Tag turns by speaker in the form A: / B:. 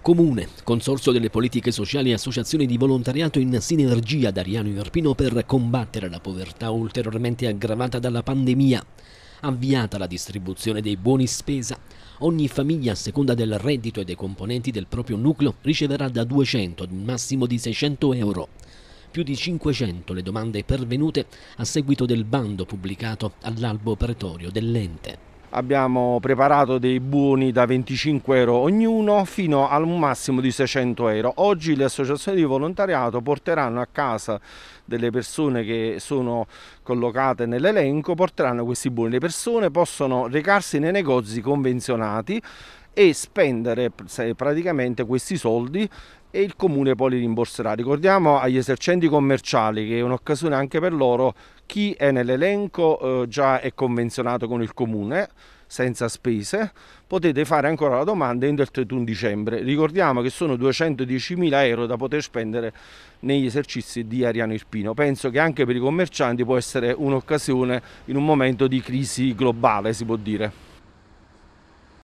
A: Comune, Consorzio delle Politiche Sociali e Associazioni di Volontariato in sinergia d'Ariano Irpino per combattere la povertà ulteriormente aggravata dalla pandemia. Avviata la distribuzione dei buoni spesa, ogni famiglia a seconda del reddito e dei componenti del proprio nucleo riceverà da 200 ad un massimo di 600 euro. Più di 500 le domande pervenute a seguito del bando pubblicato all'albo pretorio dell'ente
B: abbiamo preparato dei buoni da 25 euro ognuno fino al massimo di 600 euro oggi le associazioni di volontariato porteranno a casa delle persone che sono collocate nell'elenco porteranno questi buoni le persone possono recarsi nei negozi convenzionati e spendere praticamente questi soldi e il comune poi li rimborserà. Ricordiamo agli esercenti commerciali che è un'occasione anche per loro, chi è nell'elenco eh, già è convenzionato con il comune senza spese, potete fare ancora la domanda entro il 31 dicembre. Ricordiamo che sono 210.000 euro da poter spendere negli esercizi di Ariano Irpino. Penso che anche per i commercianti può essere un'occasione in un momento di crisi globale, si può dire.